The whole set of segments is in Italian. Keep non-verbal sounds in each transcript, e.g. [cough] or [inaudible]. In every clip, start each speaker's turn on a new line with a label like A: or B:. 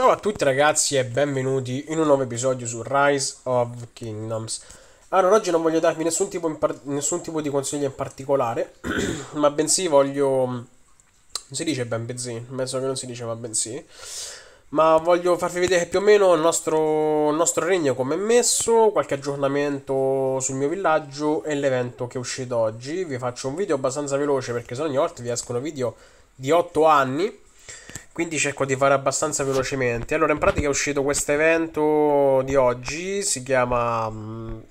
A: Ciao a tutti ragazzi e benvenuti in un nuovo episodio su Rise of Kingdoms Allora oggi non voglio darvi nessun tipo, nessun tipo di consiglio in particolare [clears throat] Ma bensì voglio... non si dice ben bensì, penso che non si dice ma bensì Ma voglio farvi vedere più o meno il nostro, il nostro regno come è messo Qualche aggiornamento sul mio villaggio e l'evento che è uscito oggi Vi faccio un video abbastanza veloce perché sennò ogni volta vi escono video di 8 anni quindi cerco di fare abbastanza velocemente. Allora, in pratica è uscito questo evento di oggi, si chiama um,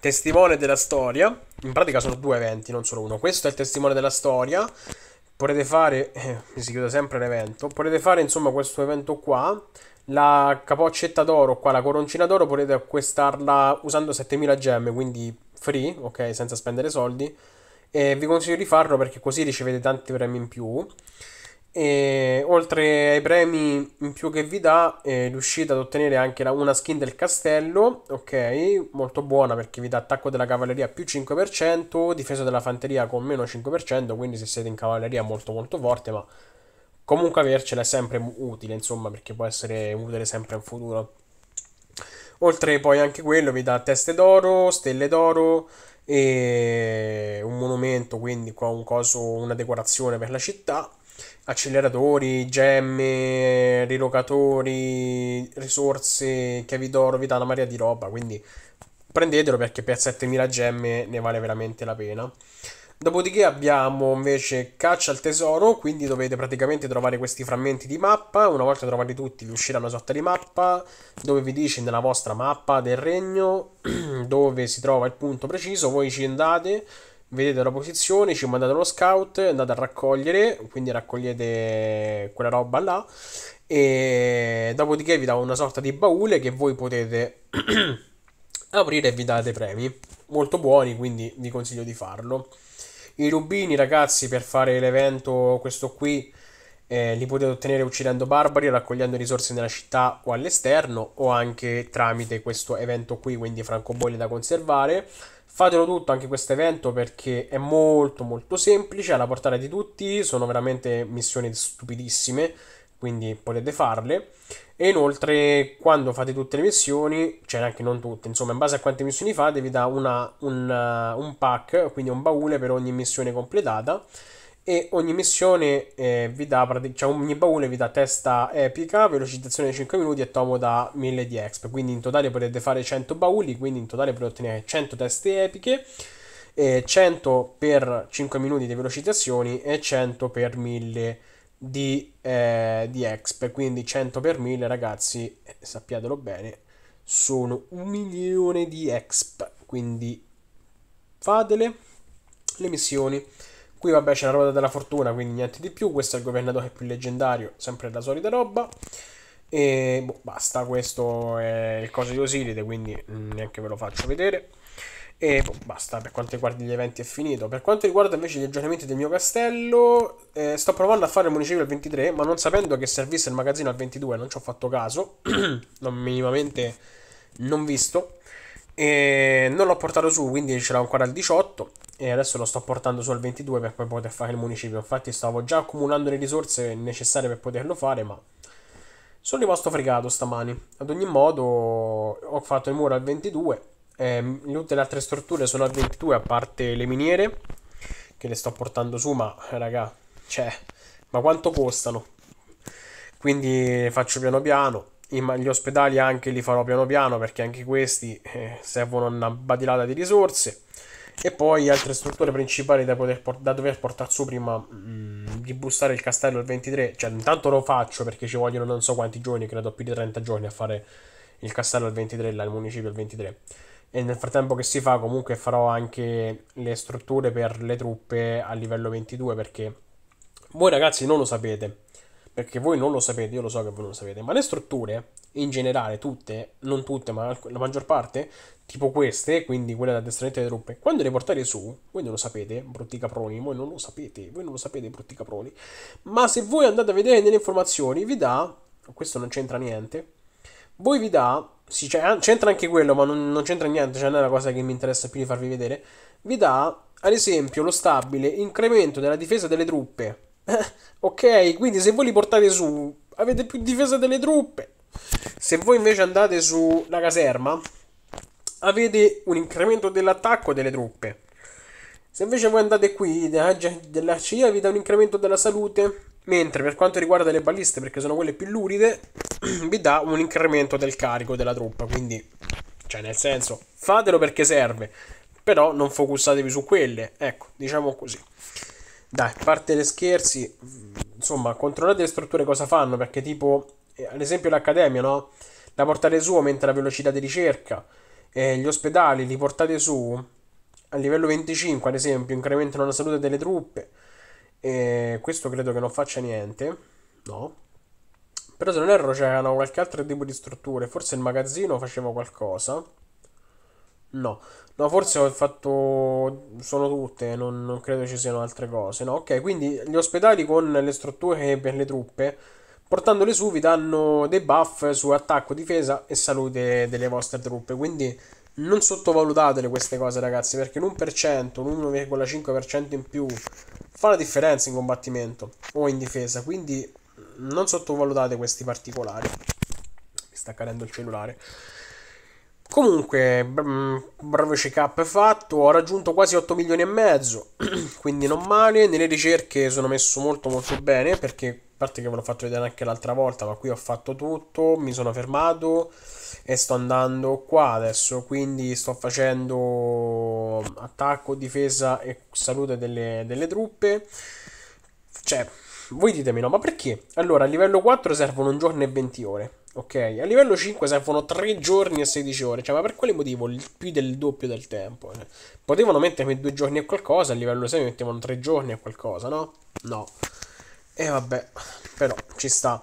A: Testimone della Storia. In pratica sono due eventi, non solo uno. Questo è il Testimone della Storia. Potete fare, eh, mi si chiude sempre l'evento, potete fare insomma questo evento qua, la capoccetta d'oro qua, la coroncina d'oro, potete acquistarla usando 7000 gemme, quindi free, ok, senza spendere soldi. E vi consiglio di farlo perché così ricevete tanti premi in più. E oltre ai premi in più che vi dà, eh, riuscite ad ottenere anche la, una skin del castello, ok, molto buona perché vi dà attacco della cavalleria più 5%, difesa della fanteria con meno 5%, quindi se siete in cavalleria molto molto forte, ma comunque avercela è sempre utile, insomma, perché può essere utile sempre in futuro. Oltre poi anche quello vi dà teste d'oro, stelle d'oro, e un monumento, quindi qua un coso, una decorazione per la città acceleratori, gemme, rilocatori, risorse, chiavi d'oro, vi dà una marea di roba, quindi prendetelo perché per 7000 gemme ne vale veramente la pena. Dopodiché abbiamo invece caccia al tesoro, quindi dovete praticamente trovare questi frammenti di mappa, una volta trovati tutti vi uscirà una sorta di mappa dove vi dice nella vostra mappa del regno [clears throat] dove si trova il punto preciso, voi ci andate vedete la posizione, ci mandate uno scout, andate a raccogliere, quindi raccogliete quella roba là e dopodiché vi dà una sorta di baule che voi potete [clears throat] aprire e vi date premi molto buoni, quindi vi consiglio di farlo. I rubini, ragazzi, per fare l'evento questo qui eh, li potete ottenere uccidendo barbari, raccogliendo risorse nella città o all'esterno o anche tramite questo evento qui, quindi francobolli da conservare. Fatelo tutto anche questo evento perché è molto molto semplice, alla portata di tutti, sono veramente missioni stupidissime, quindi potete farle. E inoltre quando fate tutte le missioni, cioè anche non tutte, insomma in base a quante missioni fate vi dà una, un, eh, un pack, quindi un baule per ogni missione completata e ogni missione eh, vi dà, cioè ogni baule vi dà testa epica, velocizzazione di 5 minuti e tomo da 1000 di exp, quindi in totale potete fare 100 bauli, quindi in totale potete ottenere 100 teste epiche, eh, 100 per 5 minuti di velocizzazioni e 100 per 1000 di, eh, di exp, quindi 100 per 1000 ragazzi, eh, sappiatelo bene, sono un milione di exp, quindi fatele le missioni. Qui vabbè c'è la ruota della fortuna, quindi niente di più. Questo è il governatore più leggendario, sempre la solita roba. E boh, basta, questo è il coso di Osiride, quindi mm, neanche ve lo faccio vedere. E boh, basta, per quanto riguarda gli eventi è finito. Per quanto riguarda invece gli aggiornamenti del mio castello, eh, sto provando a fare il municipio al 23, ma non sapendo che servisse il magazzino al 22, non ci ho fatto caso, non [clears throat] minimamente non visto. E non l'ho portato su, quindi ce l'ho ancora al 18 e adesso lo sto portando su al 22 per poi poter fare il municipio. Infatti stavo già accumulando le risorse necessarie per poterlo fare, ma sono rimasto fregato stamani. Ad ogni modo ho fatto il muro al 22, eh, tutte le altre strutture sono al 22 a parte le miniere che le sto portando su, ma raga, cioè, ma quanto costano? Quindi faccio piano piano gli ospedali anche li farò piano piano perché anche questi eh, servono una badilata di risorse e poi altre strutture principali da, poter por- da dover portare su prima mh, mm, di bussare il castello il 23. Cioè, intanto lo faccio perché ci vogliono non so quanti giorni, credo più di 30 giorni a fare il castello il 23, là, il municipio il 23. E nel frattempo che si fa, comunque farò anche le strutture per le truppe a livello 22 perché voi ragazzi non lo sapete perché voi non lo sapete, io lo so che voi non lo sapete, ma le strutture in generale, tutte, non tutte, ma la maggior parte, tipo queste, quindi quelle addestramento delle truppe, quando le portate su, voi non lo sapete, brutti caproni, voi non lo sapete, voi non lo sapete, brutti caproni, ma se voi andate a vedere nelle informazioni, vi dà, questo non c'entra niente, voi vi dà, sì, c'entra anche quello, ma non, non c'entra niente, cioè non è la cosa che mi interessa più di farvi vedere, vi dà, ad esempio, lo stabile incremento della difesa delle truppe [laughs] ok, quindi se voi li portate su, avete più difesa delle truppe. Se voi invece andate sulla caserma, avete un incremento dell'attacco delle truppe. Se invece voi andate qui dell'arcia vi dà un incremento della salute, mentre per quanto riguarda le baliste, perché sono quelle più luride, [clears throat] vi dà un incremento del carico della truppa, quindi cioè nel senso, fatelo perché serve, però non focussatevi su quelle, ecco, diciamo così. Dai, parte gli scherzi. Insomma, controllate le strutture cosa fanno, perché tipo, eh, ad esempio l'accademia, no? La portate su, aumenta la velocità di ricerca. e eh, gli ospedali li portate su a livello 25, ad esempio, incrementano la salute delle truppe. e questo credo che non faccia niente, no? Però se non erro c'erano qualche altro tipo di strutture, forse il magazzino faceva qualcosa. No, no, forse ho fatto. Sono tutte, non, non credo ci siano altre cose. No, ok, quindi gli ospedali con le strutture per le truppe, portandole su, vi danno dei buff su attacco, difesa e salute delle vostre truppe. Quindi non sottovalutatele queste cose, ragazzi, perché l'1%, l'1,5% in più fa la differenza in combattimento o in difesa. Quindi non sottovalutate questi particolari. Mi sta cadendo il cellulare. Comunque, mm, bravo CK è fatto, ho raggiunto quasi 8 milioni e mezzo, [clears throat] quindi non male. Nelle ricerche sono messo molto molto bene, perché a parte che ve l'ho fatto vedere anche l'altra volta, ma qui ho fatto tutto, mi sono fermato e sto andando qua adesso, quindi sto facendo attacco, difesa e salute delle, delle truppe. Cioè, voi ditemi no, ma perché? Allora, a livello 4 servono un giorno e 20 ore. Ok, a livello 5 servono 3 giorni e 16 ore, cioè ma per quale motivo più del doppio del tempo? Eh, potevano mettermi 2 giorni e qualcosa, a livello 6 mettevano 3 giorni e qualcosa, no? No. E vabbè, però ci sta.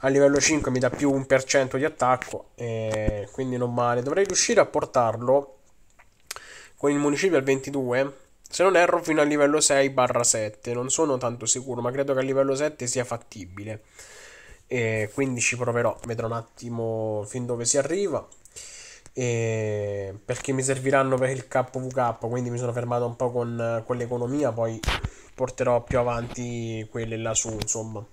A: A livello 5 mi dà più 1% di attacco, eh, quindi non male. Dovrei riuscire a portarlo con il municipio al 22, se non erro fino a livello 6 barra 7, non sono tanto sicuro, ma credo che a livello 7 sia fattibile e quindi ci proverò vedrò un attimo fin dove si arriva e perché mi serviranno per il KVK quindi mi sono fermato un po' con, con l'economia poi porterò più avanti quelle lassù insomma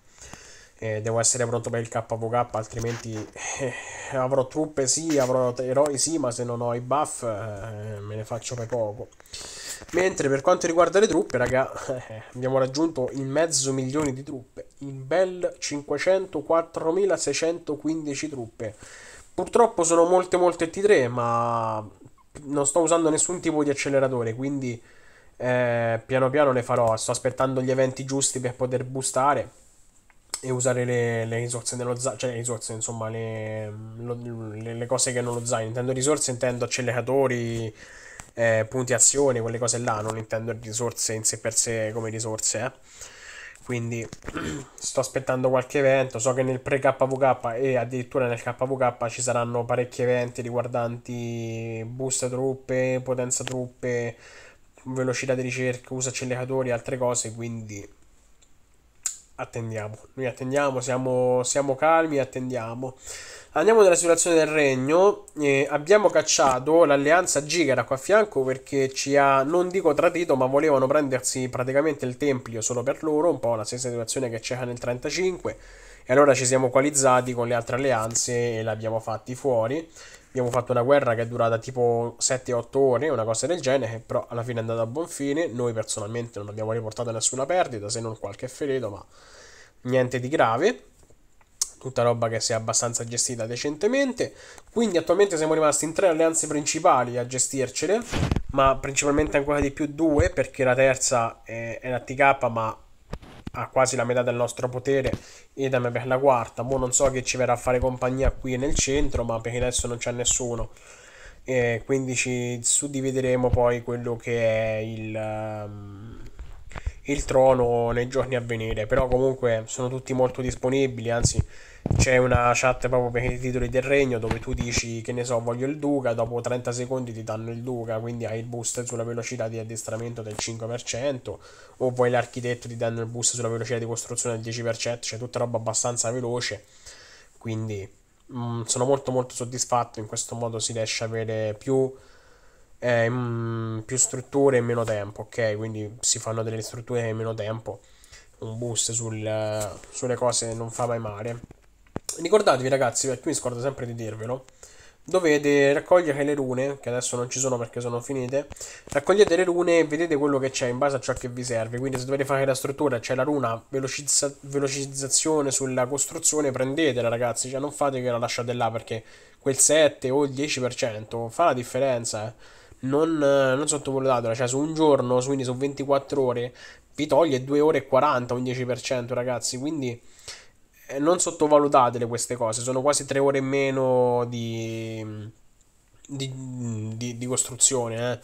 A: e devo essere pronto per il KVK altrimenti eh, avrò truppe sì avrò eroi sì ma se non ho i buff eh, me ne faccio per poco Mentre per quanto riguarda le truppe, raga, eh, [laughs] abbiamo raggiunto il mezzo milione di truppe, in bel 504.615 truppe. Purtroppo sono molte molte T3, ma non sto usando nessun tipo di acceleratore, quindi eh, piano piano ne farò. Sto aspettando gli eventi giusti per poter boostare e usare le, le risorse dello zaino, cioè le risorse, insomma, le, le, le cose che hanno lo zaino. Intendo risorse, intendo acceleratori, eh, punti azioni, quelle cose là, non intendo risorse in sé per sé come risorse. Eh. Quindi [clears throat] sto aspettando qualche evento, so che nel pre-KVK e addirittura nel KVK ci saranno parecchi eventi riguardanti boost truppe, potenza truppe, velocità di ricerca, uso acceleratori e altre cose, quindi attendiamo. Noi attendiamo, siamo, siamo calmi, attendiamo. Andiamo nella situazione del regno. Eh, abbiamo cacciato l'alleanza Giga da qua a fianco perché ci ha, non dico tradito, ma volevano prendersi praticamente il Tempio solo per loro. Un po' la stessa situazione che c'era nel 35 e allora ci siamo coalizzati con le altre alleanze e l'abbiamo fatti fuori. Abbiamo fatto una guerra che è durata tipo 7-8 ore, una cosa del genere, però alla fine è andata a buon fine. Noi personalmente non abbiamo riportato nessuna perdita, se non qualche ferito, ma niente di grave tutta roba che si è abbastanza gestita decentemente. Quindi attualmente siamo rimasti in tre alleanze principali a gestircele, ma principalmente ancora di più due, perché la terza è, è la TK, ma ha quasi la metà del nostro potere ed è per la quarta mo non so che ci verrà a fare compagnia qui nel centro ma perché adesso non c'è nessuno e quindi ci suddivideremo poi quello che è il um, il trono nei giorni a venire, però comunque sono tutti molto disponibili, anzi c'è una chat proprio per i titoli del regno dove tu dici che ne so voglio il duca, dopo 30 secondi ti danno il duca, quindi hai il boost sulla velocità di addestramento del 5%, o vuoi l'architetto ti danno il boost sulla velocità di costruzione del 10%, cioè tutta roba abbastanza veloce, quindi mh, mm, sono molto molto soddisfatto, in questo modo si riesce a avere più eh, più strutture in meno tempo, ok? Quindi si fanno delle strutture in meno tempo. Un boost sul, sulle cose non fa mai male. Ricordatevi ragazzi, perché mi scordo sempre di dirvelo, dovete raccogliere le rune, che adesso non ci sono perché sono finite, raccogliete le rune e vedete quello che c'è in base a ciò che vi serve, quindi se dovete fare la struttura c'è la runa velocizza- velocizzazione sulla costruzione, prendetela ragazzi, cioè non fate che la lasciate là perché quel 7 o il 10% fa la differenza, eh non, eh, non sottovalutatela, cioè su un giorno, quindi su 24 ore, vi toglie 2 ore e 40, un 10% ragazzi, quindi eh, non sottovalutatele queste cose, sono quasi 3 ore in meno di, di, di, di costruzione, eh.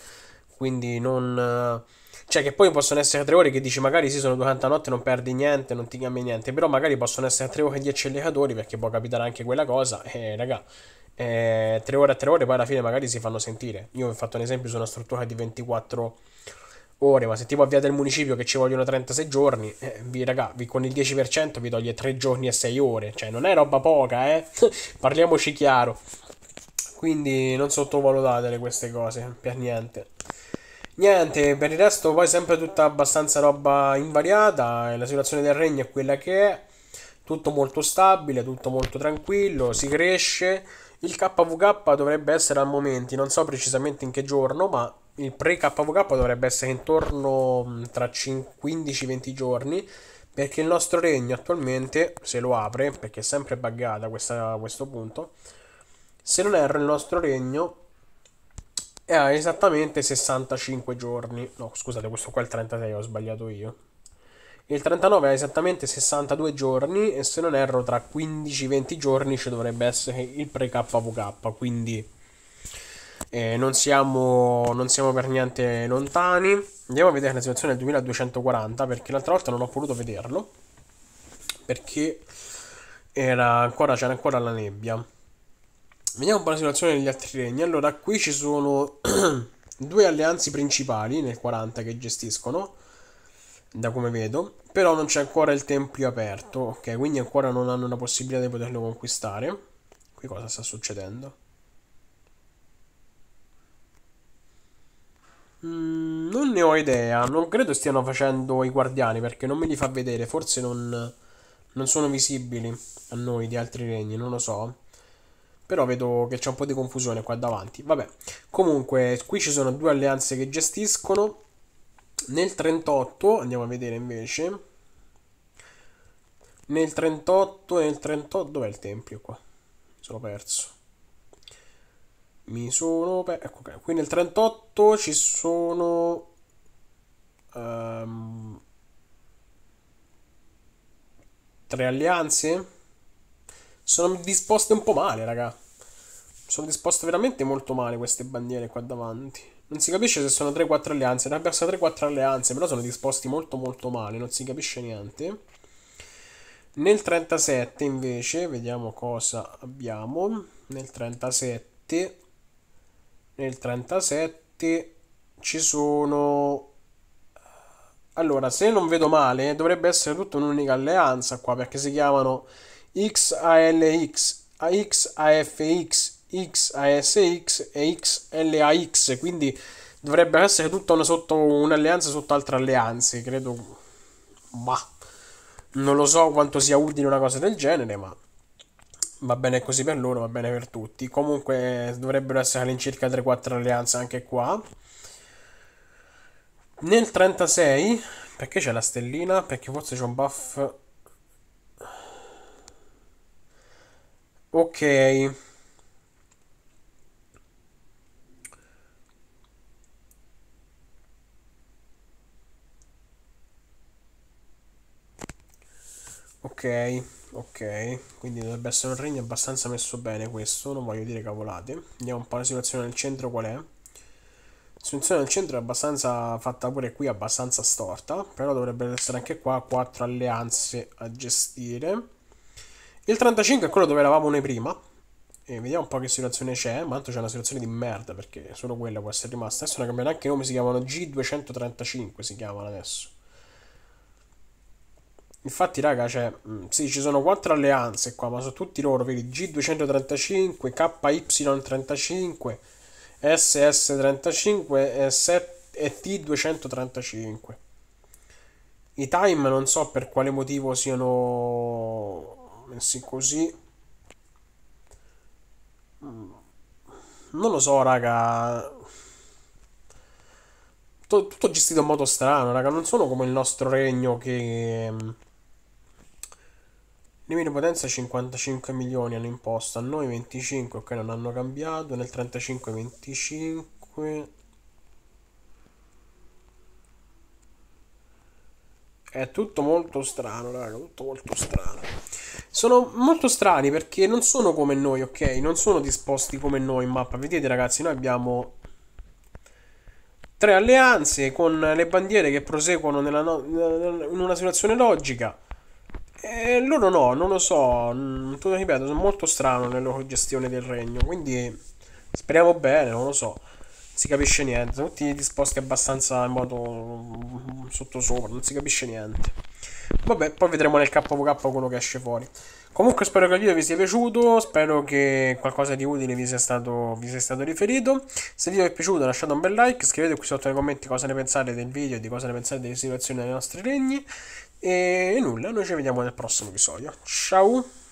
A: quindi non... Eh, cioè che poi possono essere 3 ore che dici magari sì sono 40 notte, non perdi niente, non ti cambia niente, però magari possono essere 3 ore di acceleratori perché può capitare anche quella cosa e eh, raga eh, tre ore a 3 ore poi alla fine magari si fanno sentire. Io vi ho fatto un esempio su una struttura di 24 ore, ma se tipo avviate il municipio che ci vogliono 36 giorni, eh, vi, raga, vi, con il 10% vi toglie 3 giorni e 6 ore, cioè non è roba poca, eh? [laughs] Parliamoci chiaro. Quindi non sottovalutatele queste cose, per niente. Niente, per il resto poi sempre tutta abbastanza roba invariata, la situazione del regno è quella che è, tutto molto stabile, tutto molto tranquillo, si cresce, il KVK dovrebbe essere al momento, non so precisamente in che giorno, ma il pre-KVK dovrebbe essere intorno mm, tra 15-20 giorni, perché il nostro regno attualmente, se lo apre, perché è sempre buggata a questo punto, se non erro il nostro regno è a esattamente 65 giorni, no scusate questo qua è il 36, ho sbagliato io, il 39 ha esattamente 62 giorni e se non erro tra 15-20 giorni ci dovrebbe essere il pre-KVK, quindi eh, non, siamo, non, siamo, per niente lontani. Andiamo a vedere la situazione del 2240 perché l'altra volta non ho potuto vederlo perché ancora, c'era ancora la nebbia. Vediamo un po' la situazione degli altri regni. Allora, qui ci sono [clears throat] due alleanze principali nel 40 che gestiscono da come vedo, però non c'è ancora il tempio aperto, ok, quindi ancora non hanno la possibilità di poterlo conquistare. Qui cosa sta succedendo? Mm, non ne ho idea, non credo stiano facendo i guardiani perché non me li fa vedere, forse non, non sono visibili a noi di altri regni, non lo so. Però vedo che c'è un po' di confusione qua davanti. Vabbè, comunque qui ci sono due alleanze che gestiscono nel 38, andiamo a vedere invece, nel 38, nel 38, dov'è il tempio qua? Mi sono perso. Mi sono perso, ecco qua, qui nel 38 ci sono... Um, tre alleanze? Sono disposte un po' male, raga. Sono disposte veramente molto male queste bandiere qua davanti. Non si capisce se sono 3-4 alleanze. Ne ha perso 3-4 alleanze, però sono disposti molto molto male, non si capisce niente. Nel 37 invece, vediamo cosa abbiamo. Nel 37 nel 37 ci sono allora, se non vedo male, dovrebbe essere tutta un'unica alleanza qua perché si chiamano XALX, AXAFX XASX e XLAX, quindi dovrebbe essere tutta una sotto, un'alleanza sotto altre alleanze, credo. Ma non lo so quanto sia utile una cosa del genere, ma va bene così per loro, va bene per tutti. Comunque dovrebbero essere all'incirca 3-4 alleanze anche qua. Nel 36, perché c'è la stellina? Perché forse c'è un buff. Ok. Ok, ok, quindi dovrebbe essere un regno abbastanza messo bene questo, non voglio dire cavolate. Vediamo un po' la situazione nel centro qual è. La situazione nel centro è abbastanza fatta pure qui, abbastanza storta, però dovrebbero essere anche qua quattro alleanze a gestire. Il 35 è quello dove eravamo noi prima. E vediamo un po' che situazione c'è, ma tanto c'è una situazione di merda perché solo quella può essere rimasta. Adesso non cambiano neanche nome, si chiamano G235, si chiamano adesso. Infatti, raga, cioè, mm, sì, ci sono quattro alleanze qua, ma sono tutti loro, vedi, G235, KY35, SS35 e T235. I time non so per quale motivo siano messi così. Mm, non lo so, raga. Tutto, tutto gestito in modo strano, raga. Non sono come il nostro regno che mm, Limite potenza 55 milioni hanno imposto, a noi 25, ok non hanno cambiato, nel 35 25... È tutto molto strano, raga, tutto molto strano. Sono molto strani perché non sono come noi, ok? Non sono disposti come noi in mappa. Vedete ragazzi, noi abbiamo tre alleanze con le bandiere che proseguono no in una situazione logica. E eh, loro no, non lo so, mm, Tutto ripeto, sono molto strano nella loro gestione del regno, quindi speriamo bene, non lo so, Non si capisce niente, tutti disposti abbastanza in modo mm, sottosopra, non si capisce niente. Vabbè, poi vedremo nel KVK quello che esce fuori. Comunque spero che il video vi sia piaciuto, spero che qualcosa di utile vi sia stato, vi sia stato riferito. Se il video vi è piaciuto lasciate un bel like, scrivete qui sotto nei commenti cosa ne pensate del video e di cosa ne pensate delle situazioni dei nostri regni. E nulla, noi ci vediamo nel prossimo episodio. Ciao!